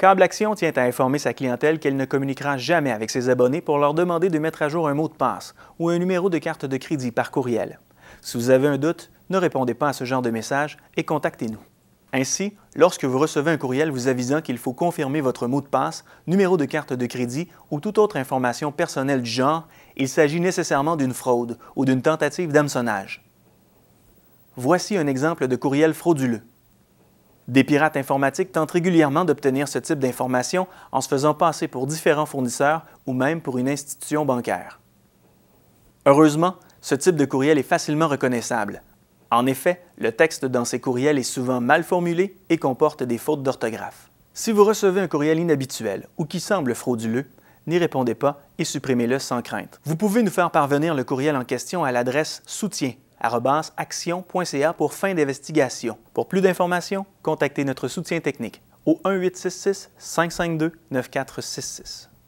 Câble Action tient à informer sa clientèle qu'elle ne communiquera jamais avec ses abonnés pour leur demander de mettre à jour un mot de passe ou un numéro de carte de crédit par courriel. Si vous avez un doute, ne répondez pas à ce genre de message et contactez-nous. Ainsi, lorsque vous recevez un courriel vous avisant qu'il faut confirmer votre mot de passe, numéro de carte de crédit ou toute autre information personnelle du genre, il s'agit nécessairement d'une fraude ou d'une tentative d'hameçonnage. Voici un exemple de courriel frauduleux. Des pirates informatiques tentent régulièrement d'obtenir ce type d'informations en se faisant passer pour différents fournisseurs ou même pour une institution bancaire. Heureusement, ce type de courriel est facilement reconnaissable. En effet, le texte dans ces courriels est souvent mal formulé et comporte des fautes d'orthographe. Si vous recevez un courriel inhabituel ou qui semble frauduleux, n'y répondez pas et supprimez-le sans crainte. Vous pouvez nous faire parvenir le courriel en question à l'adresse soutien action.ca pour fin d'investigation. Pour plus d'informations, contactez notre soutien technique au 1866 552 9466.